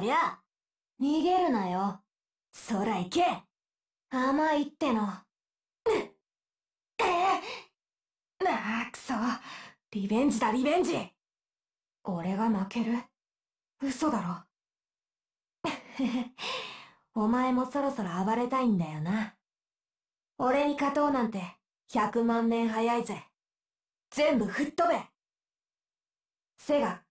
りゃ逃げるなよ。空行け甘いっての。えー、なあ、くそ。リベンジだ、リベンジ俺が負ける嘘だろ。お前もそろそろ暴れたいんだよな。俺に勝とうなんて、100万年早いぜ。全部吹っ飛べ背が